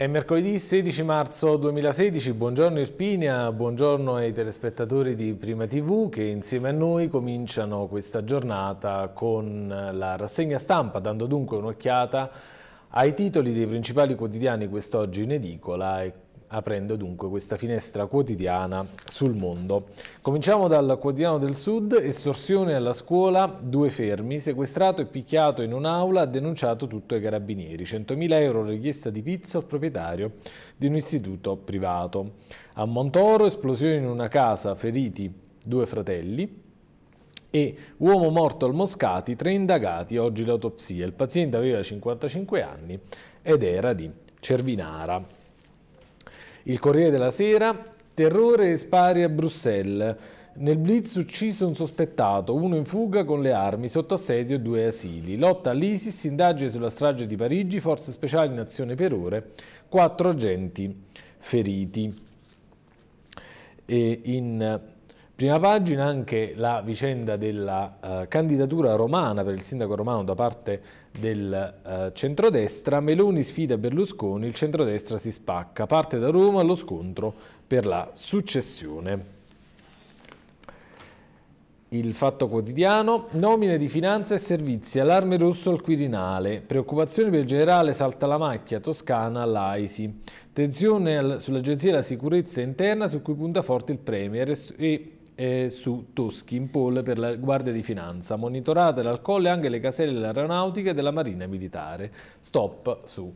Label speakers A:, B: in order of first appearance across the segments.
A: È mercoledì 16 marzo 2016, buongiorno Irpinia, buongiorno ai telespettatori di Prima TV che insieme a noi cominciano questa giornata con la rassegna stampa, dando dunque un'occhiata ai titoli dei principali quotidiani quest'oggi in edicola e aprendo dunque questa finestra quotidiana sul mondo. Cominciamo dal quotidiano del Sud, estorsione alla scuola, due fermi, sequestrato e picchiato in un'aula, ha denunciato tutto ai carabinieri, 100.000 euro richiesta di pizzo al proprietario di un istituto privato. A Montoro esplosione in una casa, feriti due fratelli, e uomo morto al Moscati, tre indagati, oggi l'autopsia. Il paziente aveva 55 anni ed era di Cervinara. Il Corriere della Sera, terrore e spari a Bruxelles. Nel blitz ucciso un sospettato, uno in fuga con le armi, sotto assedio due asili. Lotta all'ISIS, indagine sulla strage di Parigi, forze speciali in azione per ore, quattro agenti feriti. E in prima pagina anche la vicenda della uh, candidatura romana per il sindaco romano da parte del eh, centrodestra, Meloni sfida Berlusconi, il centrodestra si spacca, parte da Roma lo scontro per la successione. Il Fatto Quotidiano, nomine di finanza e servizi, allarme rosso al Quirinale, preoccupazione per il generale salta la macchia, Toscana, l'AISI, tensione sull'Agenzia della Sicurezza Interna su cui punta forte il Premier e eh, su Toschi in pole per la Guardia di Finanza, monitorate dal colle anche le caselle dell'aeronautica e della Marina Militare. Stop su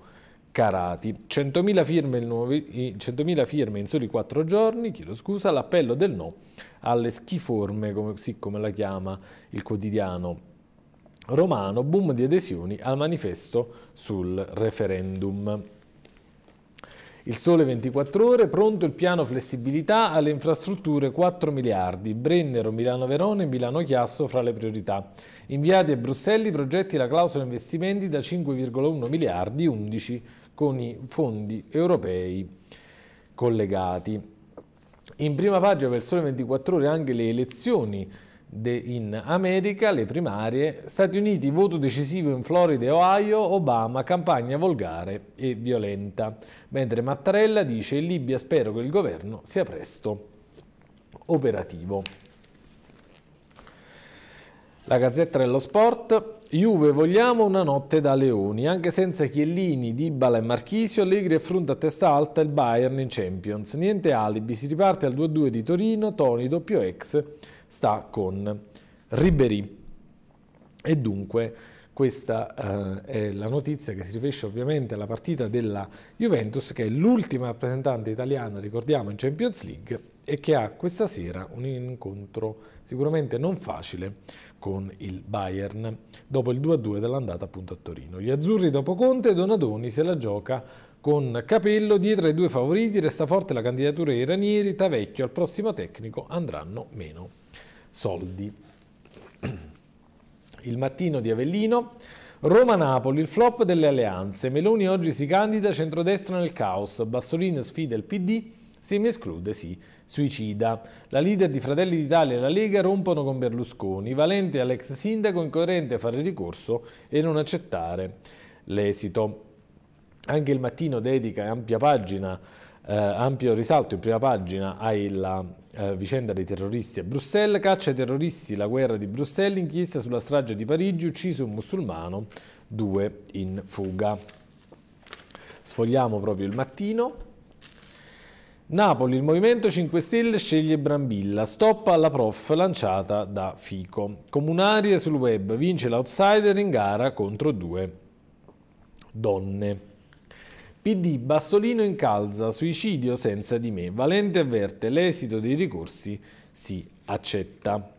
A: Carati. 100.000 firme, 100 firme, in soli 4 giorni, chiedo scusa, l'appello del no alle schiforme, come, sì, come la chiama il quotidiano romano, boom di adesioni al manifesto sul referendum. Il sole 24 ore, pronto il piano flessibilità alle infrastrutture 4 miliardi, Brennero, Milano Verona e Milano Chiasso fra le priorità. Inviati a Bruxelles i progetti la clausola investimenti da 5,1 miliardi 11 con i fondi europei collegati. In prima pagina per sole 24 ore anche le elezioni in America, le primarie, Stati Uniti, voto decisivo in Florida e Ohio, Obama, campagna volgare e violenta. Mentre Mattarella dice in Libia spero che il governo sia presto operativo. La Gazzetta dello Sport, Juve vogliamo una notte da leoni, anche senza Chiellini, Dibala e Marchisio, Allegri affronta a testa alta il Bayern in Champions. Niente alibi, si riparte al 2-2 di Torino, Toni doppio ex sta con Ribéry. E dunque questa eh, è la notizia che si riferisce ovviamente alla partita della Juventus, che è l'ultima rappresentante italiana, ricordiamo, in Champions League e che ha questa sera un incontro sicuramente non facile con il Bayern, dopo il 2-2 dell'andata appunto a Torino. Gli azzurri dopo Conte, Donadoni se la gioca con Capello dietro ai due favoriti, resta forte la candidatura dei Ranieri, Tavecchio al prossimo tecnico andranno meno soldi. Il mattino di Avellino, Roma-Napoli, il flop delle alleanze. Meloni oggi si candida, centrodestra nel caos, Bassolino sfida il PD, se mi esclude si suicida. La leader di Fratelli d'Italia e la Lega rompono con Berlusconi, Valente all'ex sindaco incoerente a fare ricorso e non accettare l'esito. Anche il mattino dedica ampia pagina, eh, ampio risalto in prima pagina alla eh, vicenda dei terroristi a Bruxelles, caccia ai terroristi, la guerra di Bruxelles, inchiesta sulla strage di Parigi, ucciso un musulmano, due in fuga. Sfogliamo proprio il mattino. Napoli, il Movimento 5 Stelle sceglie Brambilla, stoppa alla prof lanciata da Fico. Comunaria sul web, vince l'outsider in gara contro due donne. PD Bassolino incalza, suicidio senza di me. Valente avverte, l'esito dei ricorsi si accetta.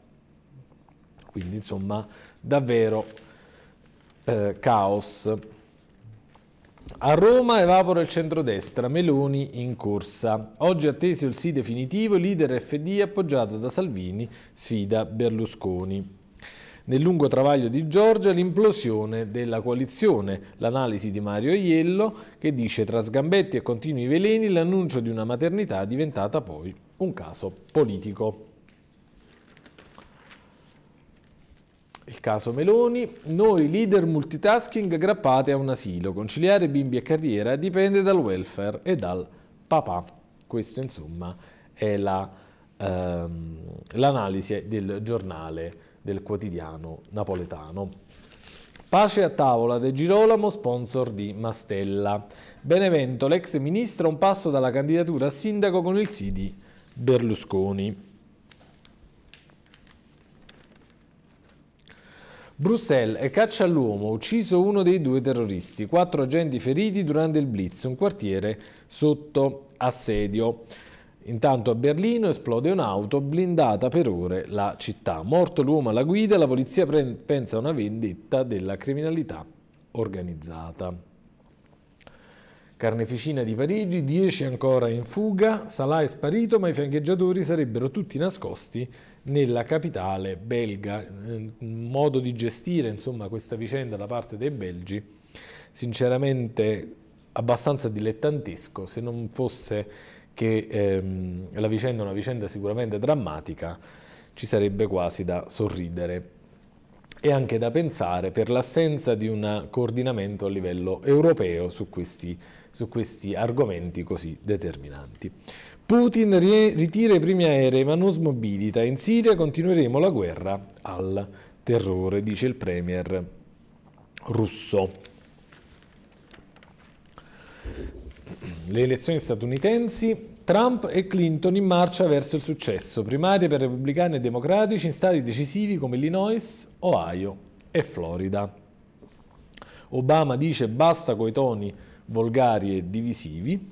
A: Quindi insomma davvero eh, caos. A Roma evapora il centrodestra, Meloni in corsa. Oggi atteso il sì definitivo, leader FD appoggiato da Salvini, sfida Berlusconi. Nel lungo travaglio di Giorgia l'implosione della coalizione, l'analisi di Mario Iello che dice tra sgambetti e continui veleni l'annuncio di una maternità è diventata poi un caso politico. Il caso Meloni, noi leader multitasking grappate a un asilo, conciliare bimbi e carriera dipende dal welfare e dal papà. Questo insomma è l'analisi la, ehm, del giornale del quotidiano napoletano. Pace a tavola De Girolamo, sponsor di Mastella. Benevento, l'ex ministro, un passo dalla candidatura a sindaco con il sì di Berlusconi. Bruxelles è caccia all'uomo, ucciso uno dei due terroristi, quattro agenti feriti durante il blitz, un quartiere sotto assedio. Intanto a Berlino esplode un'auto blindata per ore la città. Morto l'uomo alla guida, la polizia pensa a una vendetta della criminalità organizzata. Carneficina di Parigi, 10 ancora in fuga, Salà è sparito ma i fiancheggiatori sarebbero tutti nascosti nella capitale belga. Modo di gestire insomma, questa vicenda da parte dei belgi, sinceramente abbastanza dilettantesco, se non fosse che ehm, la vicenda è una vicenda sicuramente drammatica, ci sarebbe quasi da sorridere e anche da pensare per l'assenza di un coordinamento a livello europeo su questi, su questi argomenti così determinanti. Putin ritira i primi aerei ma non smobilita. In Siria continueremo la guerra al terrore, dice il premier russo le elezioni statunitensi, Trump e Clinton in marcia verso il successo, primarie per repubblicani e democratici in stati decisivi come Illinois, Ohio e Florida. Obama dice basta coi toni volgari e divisivi,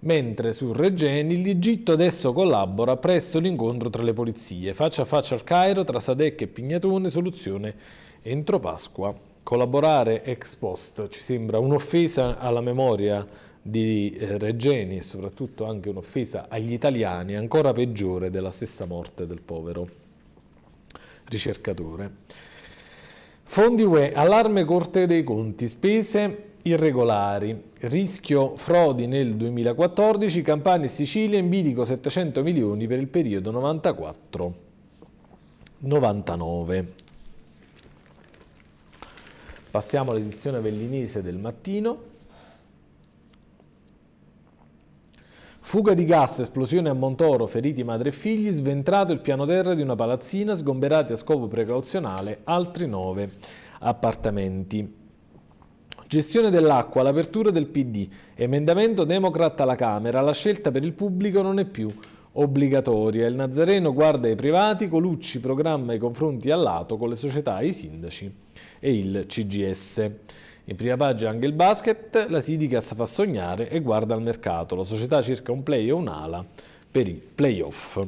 A: mentre su Regeni l'Egitto adesso collabora presso l'incontro tra le polizie, faccia a faccia al Cairo tra Sadek e Pignatone, soluzione entro Pasqua. Collaborare ex post ci sembra un'offesa alla memoria di di eh, Regeni e soprattutto anche un'offesa agli italiani ancora peggiore della stessa morte del povero ricercatore. Fondi UE, allarme Corte dei Conti, spese irregolari, rischio frodi nel 2014, Campania e Sicilia in bilico 700 milioni per il periodo 94-99. Passiamo all'edizione vellinese del mattino. Fuga di gas, esplosione a Montoro, feriti madre e figli, sventrato il piano terra di una palazzina, sgomberati a scopo precauzionale altri nove appartamenti. Gestione dell'acqua, l'apertura del PD, emendamento democrat alla Camera, la scelta per il pubblico non è più obbligatoria. Il Nazareno guarda i privati, Colucci programma i confronti a lato con le società, i sindaci e il CGS. In prima pagina anche il basket, la Sidicas fa sognare e guarda al mercato. La società cerca un play o un'ala per i playoff.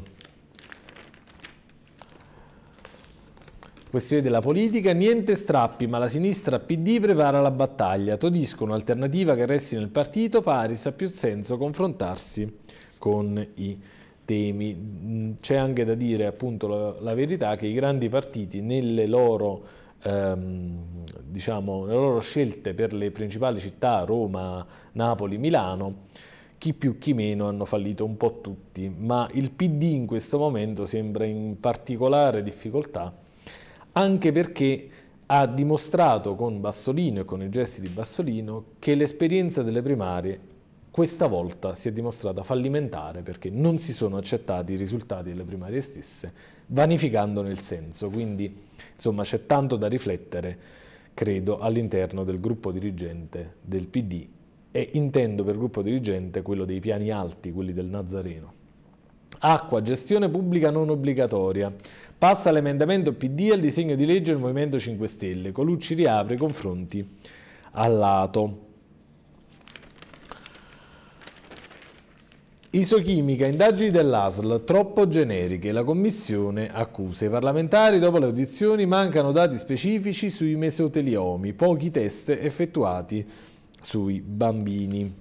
A: Questione della politica, niente strappi, ma la sinistra PD prepara la battaglia. Todisco un'alternativa che resti nel partito, Paris ha più senso confrontarsi con i temi. Mm, c'è anche da dire appunto la, la verità che i grandi partiti nelle loro ehm, diciamo, le loro scelte per le principali città, Roma, Napoli, Milano, chi più chi meno hanno fallito un po' tutti, ma il PD in questo momento sembra in particolare difficoltà, anche perché ha dimostrato con Bassolino e con i gesti di Bassolino che l'esperienza delle primarie questa volta si è dimostrata fallimentare perché non si sono accettati i risultati delle primarie stesse, vanificandone il senso. Quindi Insomma c'è tanto da riflettere, credo, all'interno del gruppo dirigente del PD e intendo per gruppo dirigente quello dei piani alti, quelli del Nazareno. Acqua, gestione pubblica non obbligatoria. Passa l'emendamento PD al disegno di legge del Movimento 5 Stelle. Colucci riapre i confronti a lato. Isochimica, indagini dell'ASL troppo generiche. La Commissione accusa i parlamentari dopo le audizioni mancano dati specifici sui mesoteliomi, pochi test effettuati sui bambini.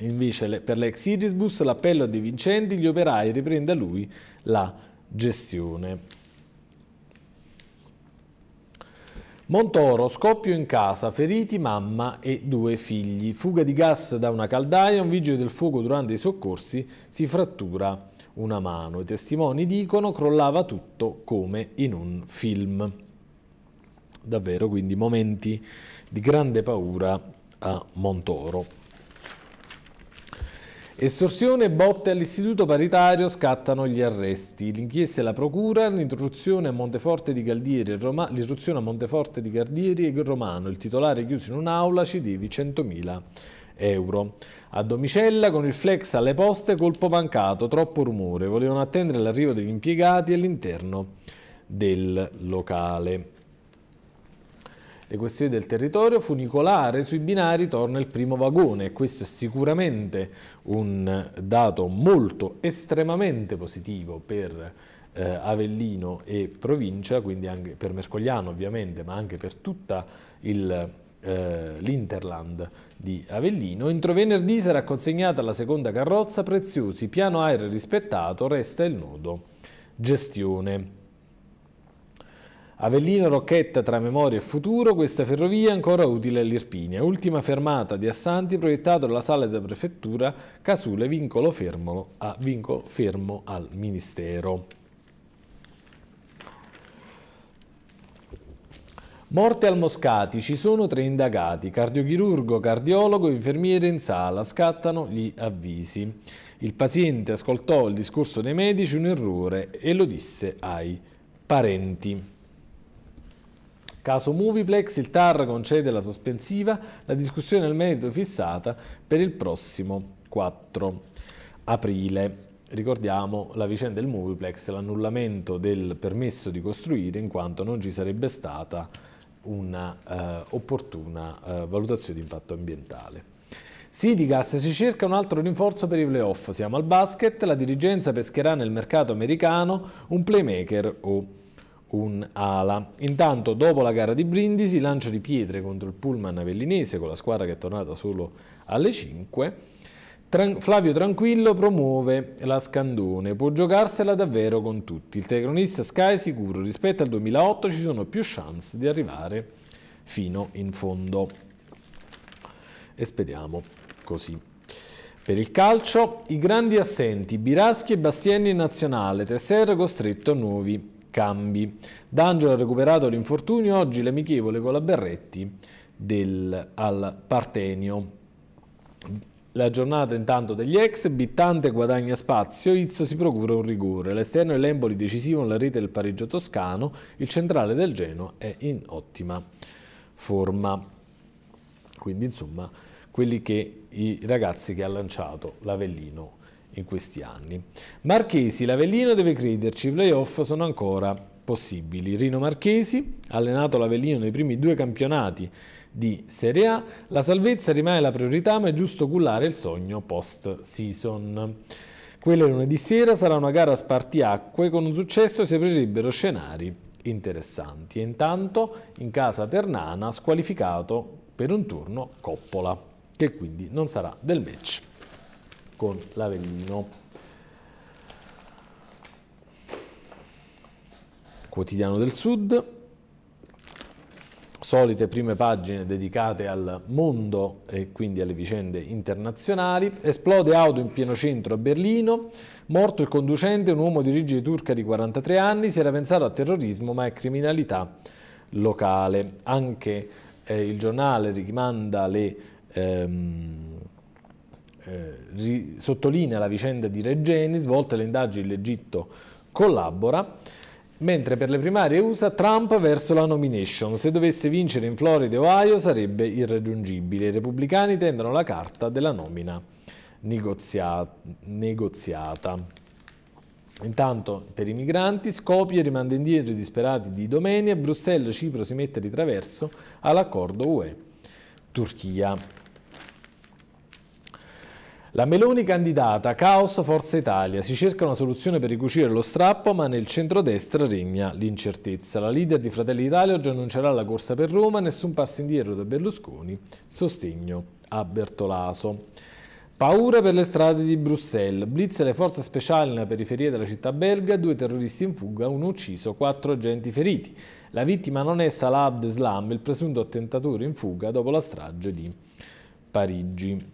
A: Invece per l'ex Irisbus l'appello a De Vincenti, gli operai riprende a lui la gestione. Montoro, scoppio in casa, feriti mamma e due figli. Fuga di gas da una caldaia, un vigile del fuoco durante i soccorsi si frattura una mano. I testimoni dicono crollava tutto come in un film. Davvero quindi momenti di grande paura a Montoro. Estorsione e botte all'istituto paritario scattano gli arresti. L'inchiesta e la procura, l'irruzione a Monteforte di Galdieri e Romano, il titolare chiuso in un'aula ci devi 100.000 euro. A Domicella con il flex alle poste colpo mancato, troppo rumore, volevano attendere l'arrivo degli impiegati all'interno del locale le questioni del territorio funicolare sui binari torna il primo vagone e questo è sicuramente un dato molto estremamente positivo per eh, Avellino e provincia, quindi anche per Mercogliano ovviamente, ma anche per tutta il eh, l'Interland di Avellino. Entro venerdì sarà consegnata la seconda carrozza Preziosi, piano aereo rispettato, resta il nodo gestione. Avellino Rocchetta tra memoria e futuro, questa ferrovia è ancora utile all'Irpinia. Ultima fermata di Assanti proiettato dalla sala della prefettura Casule vincolo fermo, a, vincolo fermo al Ministero. Morte al Moscati, ci sono tre indagati, cardiochirurgo, cardiologo infermiere in sala, scattano gli avvisi. Il paziente ascoltò il discorso dei medici, un errore, e lo disse ai parenti. Caso Moviplex, il TAR concede la sospensiva, la discussione al merito è fissata per il prossimo 4 aprile. Ricordiamo la vicenda del Moviplex, l'annullamento del permesso di costruire in quanto non ci sarebbe stata un'opportuna eh, eh, valutazione di impatto ambientale. Sidigas si cerca un altro rinforzo per i playoff, siamo al basket, la dirigenza pescherà nel mercato americano un playmaker o un'ala. Intanto, dopo la gara di Brindisi, lancio di pietre contro il pullman avellinese con la squadra che è tornata solo alle 5. Tran Flavio Tranquillo promuove la Scandone, può giocarsela davvero con tutti. Il telecronista Sky è sicuro, rispetto al 2008 ci sono più chance di arrivare fino in fondo. E speriamo così. Per il calcio, i grandi assenti, Biraschi e Bastieni in nazionale, Tesser costretto a nuovi cambi. D'Angelo ha recuperato l'infortunio, oggi l'amichevole con la Berretti del, al Partenio. La giornata intanto degli ex, Bittante guadagna spazio, Izzo si procura un rigore, l'esterno e l'Emboli decisivo nella rete del pareggio toscano, il centrale del Geno è in ottima forma. Quindi insomma quelli che i ragazzi che ha lanciato l'Avellino in questi anni. Marchesi, l'Avellino deve crederci, i playoff sono ancora possibili. Rino Marchesi ha allenato l'Avellino nei primi due campionati di Serie A, la salvezza rimane la priorità ma è giusto cullare il sogno post season. Quello lunedì sera sarà una gara a spartiacque, con un successo si aprirebbero scenari interessanti. E intanto in casa Ternana squalificato per un turno Coppola, che quindi non sarà del match con l'Avellino. Quotidiano del Sud, solite prime pagine dedicate al mondo e quindi alle vicende internazionali. Esplode auto in pieno centro a Berlino, morto il conducente, un uomo di origine turca di 43 anni, si era pensato a terrorismo ma è criminalità locale. Anche eh, il giornale rimanda le... Ehm, eh, sottolinea la vicenda di Regeni, svolte le indagini l'Egitto collabora, mentre per le primarie USA Trump verso la nomination, se dovesse vincere in Florida e Ohio sarebbe irraggiungibile, i repubblicani tendono la carta della nomina negozia negoziata. Intanto per i migranti Scopie rimanda indietro i disperati di Domenia, Bruxelles Cipro si mette di traverso all'accordo UE. Turchia. La Meloni candidata, caos Forza Italia. Si cerca una soluzione per ricucire lo strappo, ma nel centrodestra regna l'incertezza. La leader di Fratelli d'Italia oggi annuncerà la corsa per Roma, nessun passo indietro da Berlusconi, sostegno a Bertolaso. Paura per le strade di Bruxelles. Blitz e le forze speciali nella periferia della città belga, due terroristi in fuga, uno ucciso, quattro agenti feriti. La vittima non è Salah Abdeslam, il presunto attentatore in fuga dopo la strage di Parigi.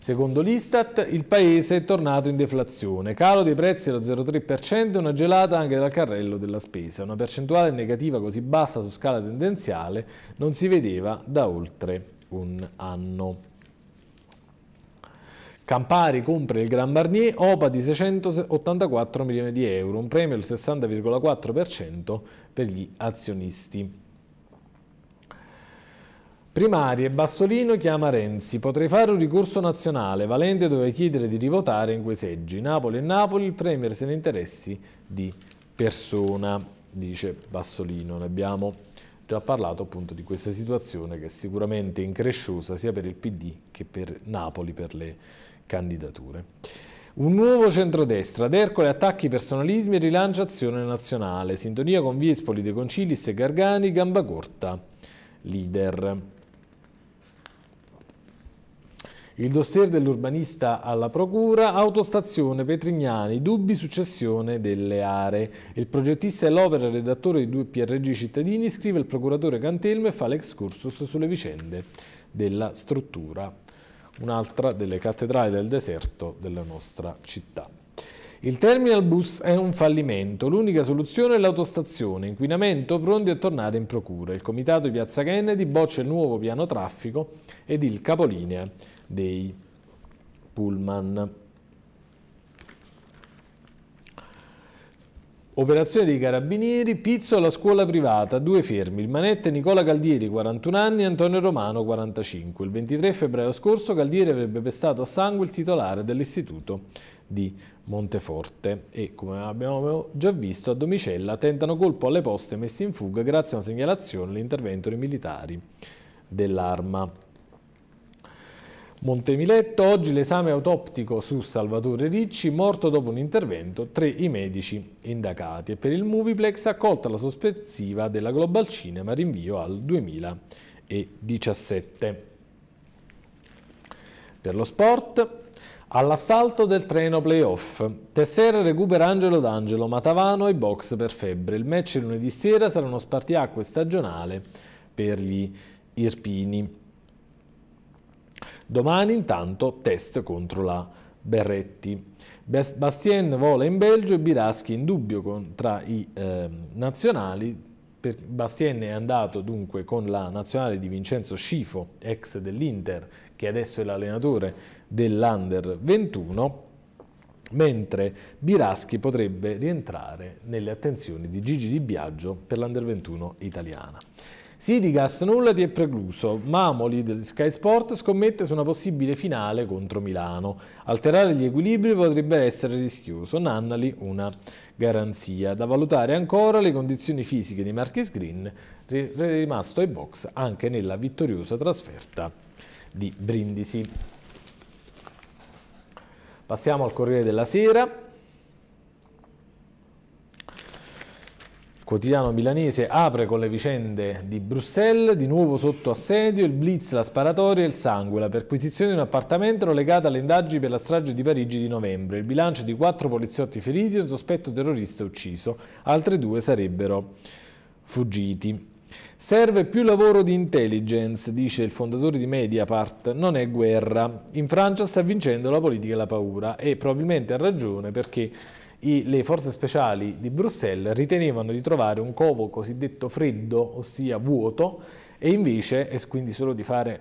A: Secondo l'Istat, il paese è tornato in deflazione, calo dei prezzi allo 0,3% e una gelata anche dal carrello della spesa. Una percentuale negativa così bassa su scala tendenziale non si vedeva da oltre un anno. Campari compra il Gran Barnier, OPA di 684 milioni di euro, un premio del 60,4% per gli azionisti. Primarie, Bassolino chiama Renzi. Potrei fare un ricorso nazionale. Valente dove chiedere di rivotare in quei seggi. Napoli e Napoli, il Premier se ne interessi di persona, dice Bassolino. Ne abbiamo già parlato appunto di questa situazione che è sicuramente incresciosa sia per il PD che per Napoli per le candidature. Un nuovo centrodestra, D'Ercole attacchi personalismi e rilancia azione nazionale, sintonia con Viespoli De Concilis e Gargani, gamba corta, leader. Il dossier dell'urbanista alla procura, autostazione Petrignani, dubbi successione delle aree. Il progettista e l'opera redattore di due PRG cittadini scrive il procuratore Cantelmo e fa l'excursus sulle vicende della struttura, un'altra delle cattedrali del deserto della nostra città. Il terminal bus è un fallimento, l'unica soluzione è l'autostazione, inquinamento, pronti a tornare in procura. Il comitato di Piazza Kennedy boccia il nuovo piano traffico ed il capolinea dei pullman. Operazione dei carabinieri, Pizzo alla scuola privata, due fermi, il manette Nicola Caldieri, 41 anni, e Antonio Romano, 45. Il 23 febbraio scorso Caldieri avrebbe pestato a sangue il titolare dell'istituto di Monteforte e come abbiamo già visto a Domicella tentano colpo alle poste messe in fuga grazie a una segnalazione all'intervento dei militari dell'arma. Montemiletto, oggi l'esame autoptico su Salvatore Ricci, morto dopo un intervento, tre i medici indagati. E per il Movieplex accolta la sospensiva della Global Cinema, rinvio al 2017. Per lo sport, All'assalto del treno playoff. Tessera recupera Angelo D'Angelo, Matavano e box per febbre. Il match lunedì sera sarà uno spartiacque stagionale per gli Irpini. Domani intanto test contro la Berretti. Bastien vola in Belgio e Biraschi in dubbio con, tra i eh, nazionali. Bastien è andato dunque con la nazionale di Vincenzo Scifo, ex dell'Inter, che adesso è l'allenatore dell'Under 21, mentre Biraschi potrebbe rientrare nelle attenzioni di Gigi Di Biagio per l'Under 21 italiana. Sidigas nulla ti è precluso. Mamoli del Sky Sport scommette su una possibile finale contro Milano. Alterare gli equilibri potrebbe essere rischioso. Nannali una garanzia. Da valutare ancora le condizioni fisiche di Marquis Green rimasto ai box anche nella vittoriosa trasferta di Brindisi. Passiamo al Corriere della Sera. quotidiano milanese apre con le vicende di Bruxelles, di nuovo sotto assedio, il blitz, la sparatoria e il sangue, la perquisizione di un appartamento legata alle indagini per la strage di Parigi di novembre, il bilancio di quattro poliziotti feriti e un sospetto terrorista ucciso, altri due sarebbero fuggiti. Serve più lavoro di intelligence, dice il fondatore di Mediapart, non è guerra. In Francia sta vincendo la politica e la paura e probabilmente ha ragione perché i, le forze speciali di Bruxelles ritenevano di trovare un covo cosiddetto freddo, ossia vuoto, e invece, e quindi solo di fare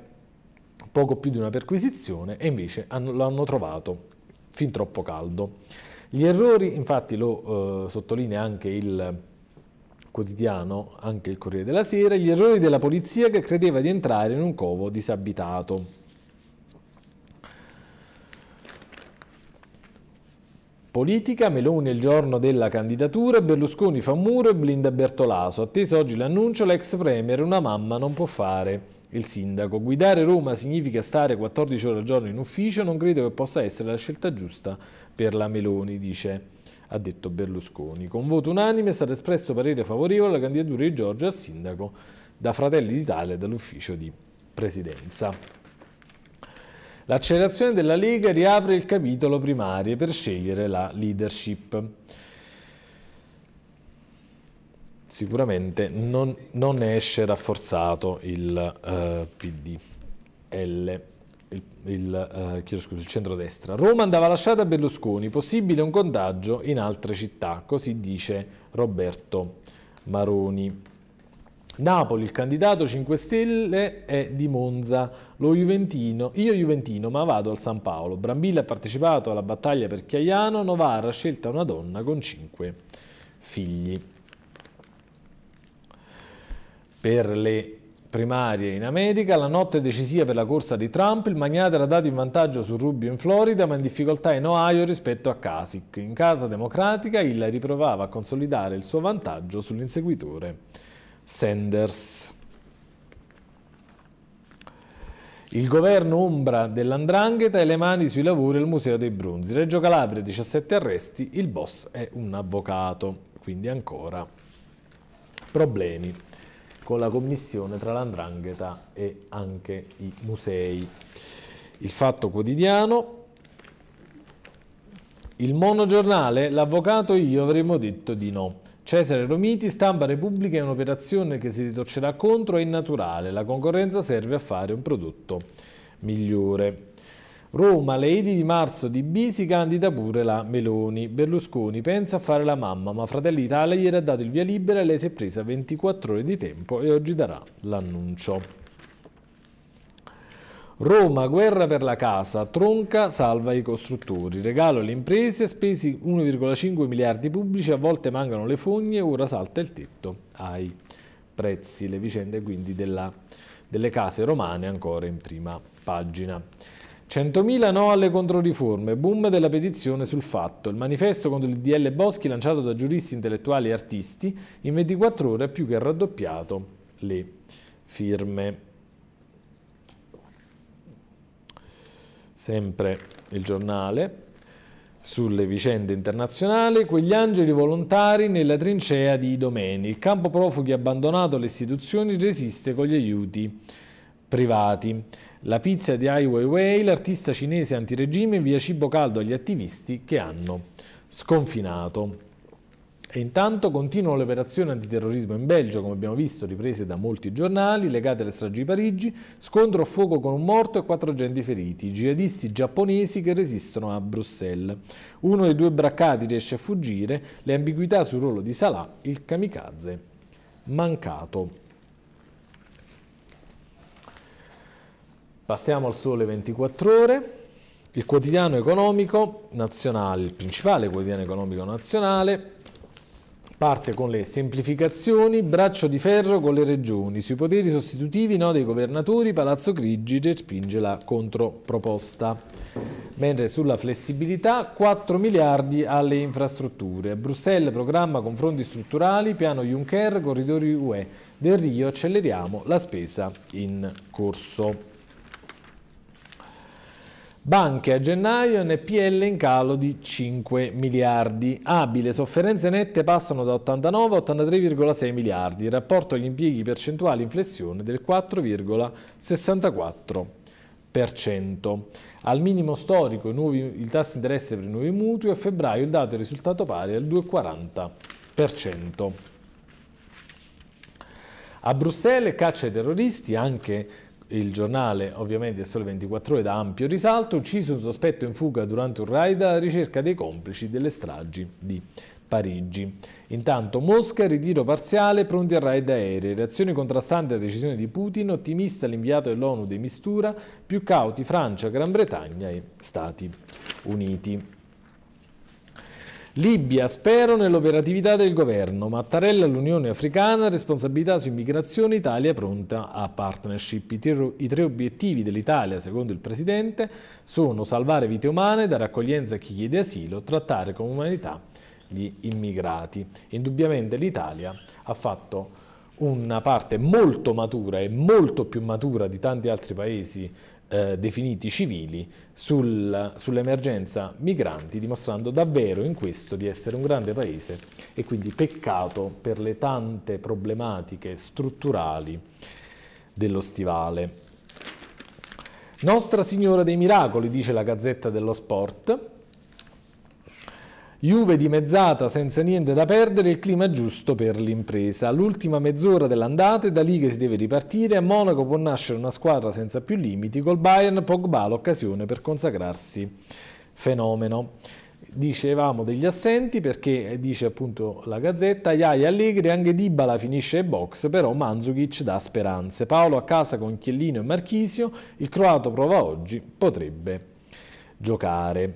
A: poco più di una perquisizione, e invece hanno, lo hanno trovato fin troppo caldo. Gli errori, infatti lo eh, sottolinea anche il quotidiano, anche il Corriere della Sera, gli errori della polizia che credeva di entrare in un covo disabitato. Politica, Meloni è il giorno della candidatura, Berlusconi fa un muro e blinda Bertolaso. Atteso oggi l'annuncio, l'ex premier una mamma non può fare. Il sindaco, guidare Roma significa stare 14 ore al giorno in ufficio, non credo che possa essere la scelta giusta per la Meloni, dice, ha detto Berlusconi. Con voto unanime è stato espresso parere favorevole alla candidatura di Giorgia al sindaco da Fratelli d'Italia e dall'ufficio di presidenza. L'accelerazione della Lega riapre il capitolo primarie per scegliere la leadership. Sicuramente non, non esce rafforzato il uh, eh, PDL il, il, eh, scusa, il centrodestra. Roma andava lasciata a Berlusconi, possibile un contagio in altre città, così dice Roberto Maroni. Napoli, il candidato 5 Stelle è di Monza, lo Juventino, io Juventino ma vado al San Paolo, Brambilla ha partecipato alla battaglia per Chiaiano, Novara ha scelta una donna con 5 figli. Per le primarie in America, la notte decisiva per la corsa di Trump, il magnate era dato in vantaggio su Rubio in Florida ma in difficoltà in Ohio rispetto a Kasich. In casa democratica Hillary provava a consolidare il suo vantaggio sull'inseguitore Sanders. Il governo Umbra dell'Andrangheta e le mani sui lavori al Museo dei Bronzi. Reggio Calabria 17 arresti, il boss è un avvocato, quindi ancora problemi con la commissione tra l'Andrangheta e anche i musei. Il fatto quotidiano il monogiornale, l'avvocato e io avremmo detto di no. Cesare Romiti, stampa Repubblica è un'operazione che si ritorcerà contro, è innaturale, la concorrenza serve a fare un prodotto migliore. Roma, Lady di marzo di B si candida pure la Meloni. Berlusconi pensa a fare la mamma, ma Fratelli Italia gli era dato il via libera e lei si è presa 24 ore di tempo e oggi darà l'annuncio. Roma, guerra per la casa, Tronca salva i costruttori, regalo alle imprese, spesi 1,5 miliardi pubblici, a volte mancano le fogne, ora salta il tetto ai prezzi, le vicende quindi della, delle case romane ancora in prima pagina. 100.000 no alle controriforme, boom della petizione sul fatto. Il manifesto contro il DL Boschi lanciato da giuristi intellettuali e artisti in 24 ore ha più che raddoppiato le firme. sempre il giornale, sulle vicende internazionali, quegli angeli volontari nella trincea di Idomeni. Il campo profughi abbandonato alle istituzioni resiste con gli aiuti privati. La pizza di Ai Weiwei, l'artista cinese antiregime, invia cibo caldo agli attivisti che hanno sconfinato. E intanto continuano le operazioni antiterrorismo in Belgio, come abbiamo visto, riprese da molti giornali, legate alle stragi di Parigi, scontro a fuoco con un morto e quattro agenti feriti, jihadisti giapponesi che resistono a Bruxelles. Uno dei due braccati riesce a fuggire, le ambiguità sul ruolo di Salah, il kamikaze mancato. Passiamo al sole 24 ore. Il quotidiano economico nazionale, il principale quotidiano economico nazionale, Parte con le semplificazioni, braccio di ferro con le regioni, sui poteri sostitutivi no dei governatori, Palazzo Grigi respinge la controproposta. Mentre sulla flessibilità 4 miliardi alle infrastrutture. Bruxelles programma confronti strutturali, piano Juncker, corridori UE. Del Rio acceleriamo la spesa in corso. Banche a gennaio, NPL in calo di 5 miliardi. Abile, sofferenze nette passano da 89 a 83,6 miliardi. Il Rapporto agli impieghi percentuali percentuale inflessione del 4,64%. Al minimo storico nuovi, il tasso di interesse per i nuovi mutui a febbraio il dato è risultato pari al 2,40%. A Bruxelles caccia ai terroristi anche il giornale ovviamente è Sole 24 Ore da ampio risalto, ucciso un sospetto in fuga durante un raid alla ricerca dei complici delle stragi di Parigi. Intanto Mosca, ritiro parziale, pronti a raid aerei, reazioni contrastanti alla decisione di Putin, ottimista l'inviato dell'ONU di Mistura, più cauti Francia, Gran Bretagna e Stati Uniti. Libia, spero nell'operatività del governo. Mattarella all'Unione Africana, responsabilità su immigrazione, Italia pronta a partnership. I tre obiettivi dell'Italia, secondo il Presidente, sono salvare vite umane, dare accoglienza a chi chiede asilo, trattare con umanità gli immigrati. Indubbiamente l'Italia ha fatto una parte molto matura e molto più matura di tanti altri paesi eh, definiti civili sul, sull'emergenza migranti, dimostrando davvero in questo di essere un grande paese e quindi peccato per le tante problematiche strutturali dello stivale. Nostra Signora dei Miracoli, dice la Gazzetta dello Sport, Juve dimezzata senza niente da perdere, il clima giusto per l'impresa. L'ultima mezz'ora dell'andata e da lì che si deve ripartire. A Monaco può nascere una squadra senza più limiti. Col Bayern Pogba l'occasione per consacrarsi fenomeno dicevamo degli assenti perché eh, dice appunto la Gazzetta Iai Allegri anche Dibala finisce ai box però Manzukic dà speranze Paolo a casa con Chiellino e Marchisio il croato prova oggi potrebbe giocare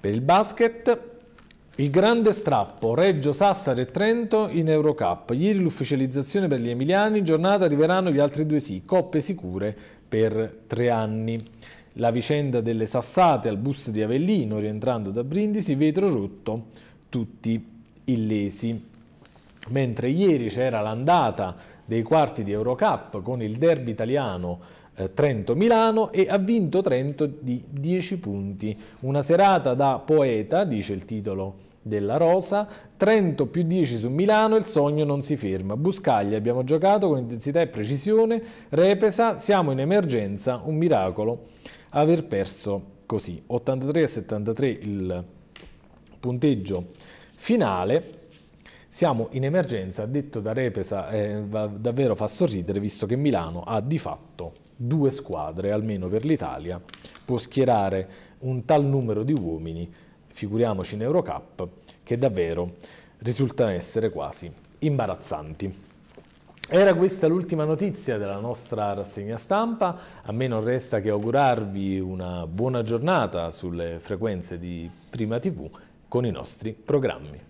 A: per il basket, il grande strappo, Reggio, Sassari e Trento in Eurocup. Ieri l'ufficializzazione per gli emiliani, giornata arriveranno gli altri due sì, coppe sicure per tre anni. La vicenda delle sassate al bus di Avellino, rientrando da Brindisi, vetro rotto, tutti illesi. Mentre ieri c'era l'andata dei quarti di Eurocup con il derby italiano eh, Trento-Milano e ha vinto Trento di 10 punti. Una serata da poeta, dice il titolo della Rosa, Trento più 10 su Milano, il sogno non si ferma. Buscaglia, abbiamo giocato con intensità e precisione, Repesa, siamo in emergenza, un miracolo aver perso così. 83 73 il punteggio finale. Siamo in emergenza, detto da Repesa, eh, davvero fa sorridere visto che Milano ha di fatto due squadre, almeno per l'Italia, può schierare un tal numero di uomini, figuriamoci in Eurocup, che davvero risultano essere quasi imbarazzanti. Era questa l'ultima notizia della nostra rassegna stampa, a me non resta che augurarvi una buona giornata sulle frequenze di Prima TV con i nostri programmi.